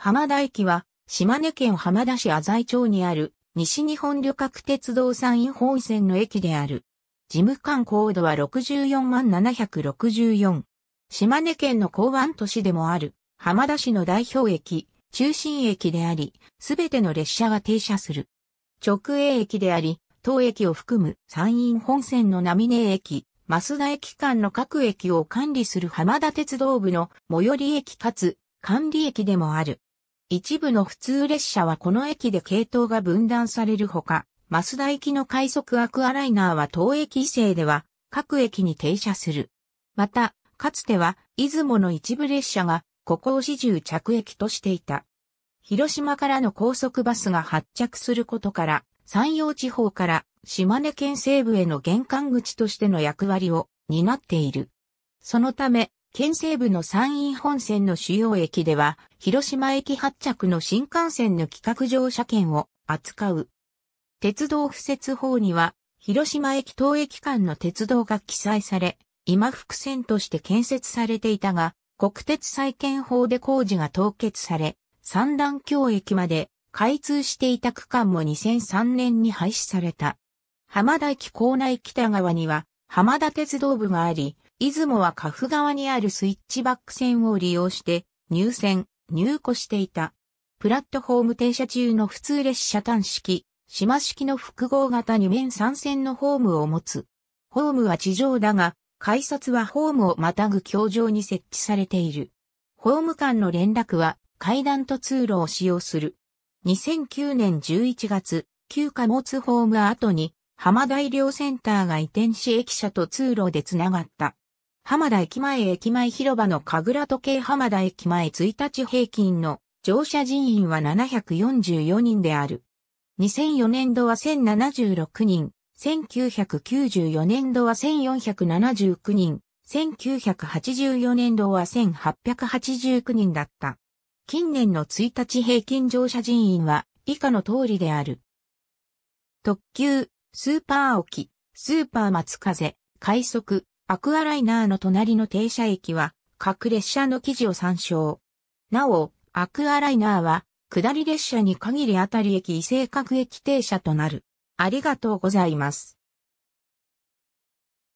浜田駅は、島根県浜田市浅井町にある、西日本旅客鉄道山陰本線の駅である。事務官高度は64万764。島根県の港湾都市でもある、浜田市の代表駅、中心駅であり、すべての列車が停車する。直営駅であり、当駅を含む山陰本線の浪根駅、増田駅間の各駅を管理する浜田鉄道部の最寄り駅かつ管理駅でもある。一部の普通列車はこの駅で系統が分断されるほか、マスダ行きの快速アクアライナーは当駅以西では各駅に停車する。また、かつては出雲の一部列車がここを始終着駅としていた。広島からの高速バスが発着することから、山陽地方から島根県西部への玄関口としての役割を担っている。そのため、県西部の山陰本線の主要駅では、広島駅発着の新幹線の企画乗車券を扱う。鉄道敷設法には、広島駅当駅間の鉄道が記載され、今伏線として建設されていたが、国鉄再建法で工事が凍結され、三段橋駅まで開通していた区間も2003年に廃止された。浜田駅構内北側には、浜田鉄道部があり、出雲はカフ側にあるスイッチバック線を利用して入線、入庫していた。プラットホーム停車中の普通列車単式、島式の複合型2面3線のホームを持つ。ホームは地上だが、改札はホームをまたぐ橋上に設置されている。ホーム間の連絡は階段と通路を使用する。2009年11月、旧貨物ホーム後に、浜大両センターが移転し駅舎と通路でつながった。浜田駅前駅前広場の神楽時計浜田駅前1日平均の乗車人員は744人である。2004年度は1076人、1994年度は1479人、1984年度は1889人だった。近年の1日平均乗車人員は以下の通りである。特急、スーパー沖、スーパー松風、快速、アクアライナーの隣の停車駅は、各列車の記事を参照。なお、アクアライナーは、下り列車に限りあたり駅異性各駅停車となる。ありがとうございます。